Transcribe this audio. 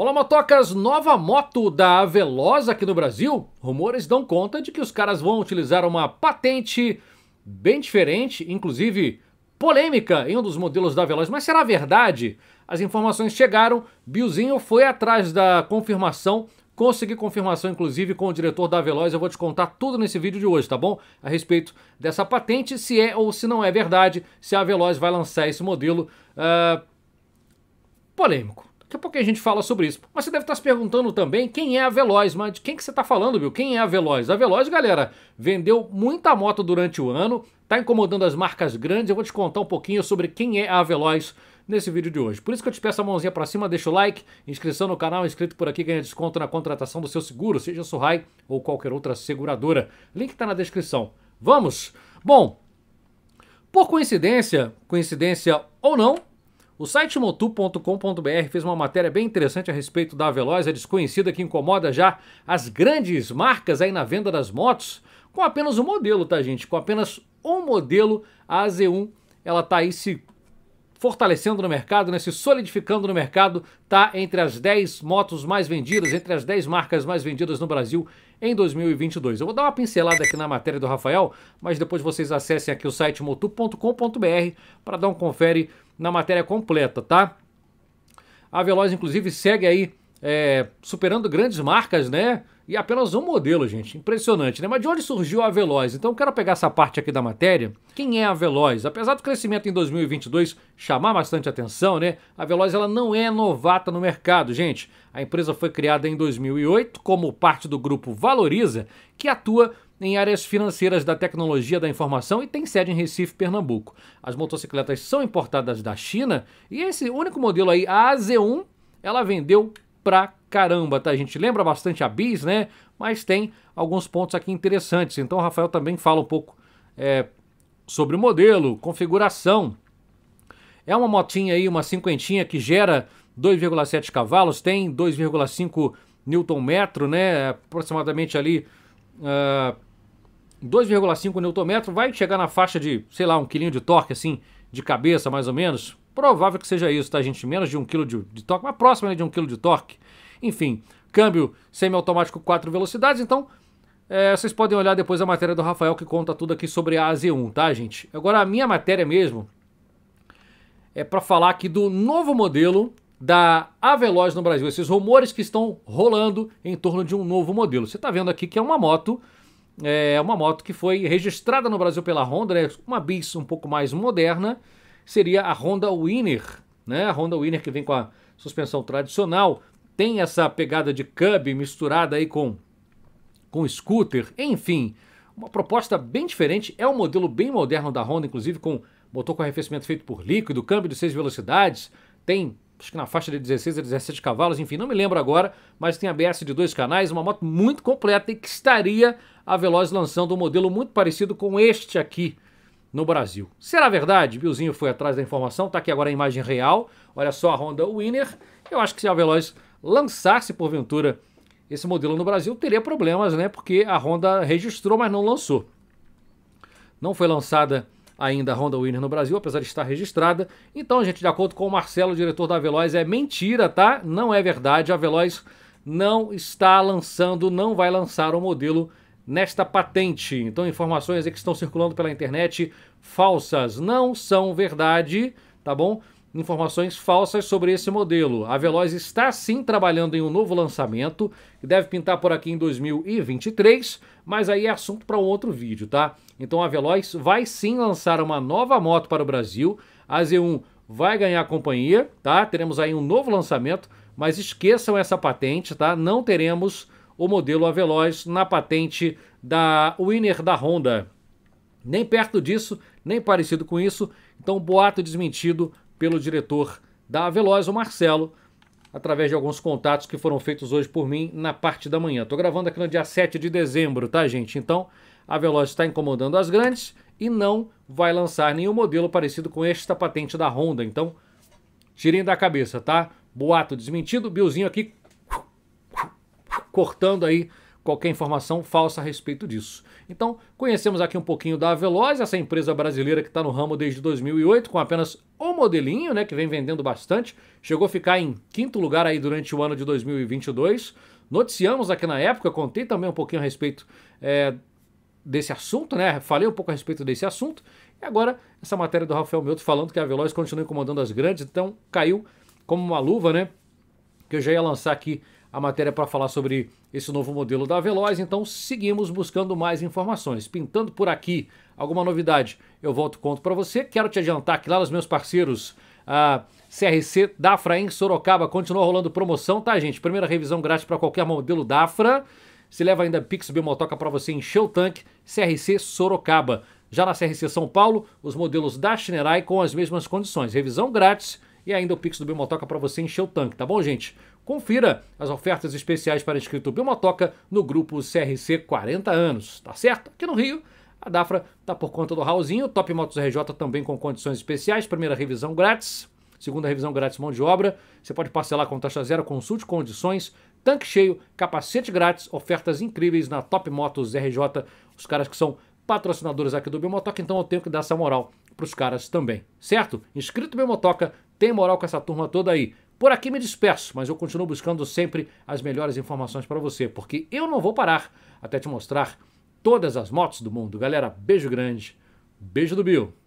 Olá, motocas! Nova moto da Veloz aqui no Brasil. Rumores dão conta de que os caras vão utilizar uma patente bem diferente, inclusive polêmica em um dos modelos da Veloz. Mas será verdade? As informações chegaram, Biozinho foi atrás da confirmação Consegui confirmação, inclusive, com o diretor da Veloz. Eu vou te contar tudo nesse vídeo de hoje, tá bom? A respeito dessa patente, se é ou se não é verdade, se a Veloz vai lançar esse modelo uh, polêmico. Daqui a pouco a gente fala sobre isso. Mas você deve estar se perguntando também quem é a Veloz, mas de quem que você está falando, viu? Quem é a Veloz? A Veloz, galera, vendeu muita moto durante o ano, está incomodando as marcas grandes. Eu vou te contar um pouquinho sobre quem é a Veloz nesse vídeo de hoje. Por isso que eu te peço a mãozinha para cima, deixa o like, inscrição no canal, inscrito por aqui ganha desconto na contratação do seu seguro, seja Surrai ou qualquer outra seguradora. Link está na descrição. Vamos? Bom, por coincidência, coincidência ou não, o site motu.com.br fez uma matéria bem interessante a respeito da Veloz, a é desconhecida que incomoda já as grandes marcas aí na venda das motos, com apenas um modelo, tá gente? Com apenas um modelo, a AZ1, ela tá aí se fortalecendo no mercado, né, se solidificando no mercado, está entre as 10 motos mais vendidas, entre as 10 marcas mais vendidas no Brasil em 2022. Eu vou dar uma pincelada aqui na matéria do Rafael, mas depois vocês acessem aqui o site motu.com.br para dar um confere na matéria completa, tá? A Veloz, inclusive, segue aí é, superando grandes marcas, né? E apenas um modelo, gente. Impressionante, né? Mas de onde surgiu a Veloz? Então eu quero pegar essa parte aqui da matéria. Quem é a Veloz? Apesar do crescimento em 2022 chamar bastante atenção, né? A Veloz ela não é novata no mercado, gente. A empresa foi criada em 2008 como parte do grupo Valoriza, que atua em áreas financeiras da tecnologia da informação e tem sede em Recife, Pernambuco. As motocicletas são importadas da China e esse único modelo aí, a AZ1, ela vendeu pra caramba, tá, gente? Lembra bastante a Bis, né? Mas tem alguns pontos aqui interessantes. Então o Rafael também fala um pouco é, sobre o modelo, configuração. É uma motinha aí, uma cinquentinha que gera 2,7 cavalos, tem 2,5 newton metro, né? Aproximadamente ali uh, ah, 2,5 newton metro, vai chegar na faixa de, sei lá, um quilinho de torque assim, de cabeça mais ou menos, Provável que seja isso, tá, gente? Menos de um quilo de, de, torque, mas próximo né, de um quilo de torque. Enfim, câmbio semiautomático 4 velocidades, então é, vocês podem olhar depois a matéria do Rafael que conta tudo aqui sobre a AZ1, tá, gente? Agora, a minha matéria mesmo é para falar aqui do novo modelo da Aveloz no Brasil, esses rumores que estão rolando em torno de um novo modelo. Você está vendo aqui que é uma moto, é uma moto que foi registrada no Brasil pela Honda, né? uma bis um pouco mais moderna, seria a Honda Winner, né? A Honda Winner que vem com a suspensão tradicional, tem essa pegada de cub misturada aí com com scooter, enfim, uma proposta bem diferente, é um modelo bem moderno da Honda, inclusive com motor com arrefecimento feito por líquido, câmbio de seis velocidades, tem acho que na faixa de 16 a 17 cavalos, enfim, não me lembro agora, mas tem ABS de dois canais, uma moto muito completa e que estaria a Veloz lançando um modelo muito parecido com este aqui, no Brasil. Será verdade? Bilzinho foi atrás da informação, está aqui agora a imagem real. Olha só a Honda Winner. Eu acho que se a Veloz lançasse porventura esse modelo no Brasil, teria problemas, né? Porque a Honda registrou, mas não lançou. Não foi lançada ainda a Honda Winner no Brasil, apesar de estar registrada. Então, gente, de acordo com o Marcelo, diretor da Veloz, é mentira, tá? Não é verdade. A Veloz não está lançando, não vai lançar o modelo nesta patente. Então, informações que estão circulando pela internet falsas não são verdade, tá bom? Informações falsas sobre esse modelo. A Veloz está sim trabalhando em um novo lançamento, que deve pintar por aqui em 2023, mas aí é assunto para um outro vídeo, tá? Então a Veloz vai sim lançar uma nova moto para o Brasil, a Z1 vai ganhar companhia, tá? Teremos aí um novo lançamento, mas esqueçam essa patente, tá? Não teremos o modelo Aveloz na patente da Winner da Honda. Nem perto disso, nem parecido com isso. Então, boato desmentido pelo diretor da Aveloz, o Marcelo, através de alguns contatos que foram feitos hoje por mim na parte da manhã. Estou gravando aqui no dia 7 de dezembro, tá, gente? Então, a Veloz está incomodando as grandes e não vai lançar nenhum modelo parecido com esta patente da Honda. Então, tirem da cabeça, tá? Boato desmentido, Bilzinho aqui cortando aí qualquer informação falsa a respeito disso. Então, conhecemos aqui um pouquinho da Veloz, essa empresa brasileira que está no ramo desde 2008, com apenas o um modelinho, né, que vem vendendo bastante. Chegou a ficar em quinto lugar aí durante o ano de 2022. Noticiamos aqui na época, contei também um pouquinho a respeito é, desse assunto, né? Falei um pouco a respeito desse assunto. E agora, essa matéria do Rafael Meuto falando que a Veloz continua incomodando as grandes, então caiu como uma luva, né? Que eu já ia lançar aqui a matéria para falar sobre esse novo modelo da Veloz, então seguimos buscando mais informações. Pintando por aqui alguma novidade, eu volto conto para você. Quero te adiantar que lá nos meus parceiros, a CRC Dafra em Sorocaba continua rolando promoção, tá, gente? Primeira revisão grátis para qualquer modelo Dafra. Se leva ainda Pix Motoca para você encher o tanque, CRC Sorocaba. Já na CRC São Paulo, os modelos da Shinerai com as mesmas condições. Revisão grátis e ainda o Pix do Bimotoca para você encher o tanque, tá bom, gente? Confira as ofertas especiais para inscrito Bimotoca no grupo CRC 40 anos, tá certo? Aqui no Rio, a Dafra tá por conta do Raulzinho, Top Motos RJ também com condições especiais, primeira revisão grátis, segunda revisão grátis mão de obra, você pode parcelar com taxa zero, consulte condições, tanque cheio, capacete grátis, ofertas incríveis na Top Motos RJ, os caras que são patrocinadores aqui do Bimotoca, então eu tenho que dar essa moral para os caras também, certo? Inscrito Bimotoca, tem moral com essa turma toda aí. Por aqui me despeço, mas eu continuo buscando sempre as melhores informações para você, porque eu não vou parar até te mostrar todas as motos do mundo. Galera, beijo grande, beijo do Bill.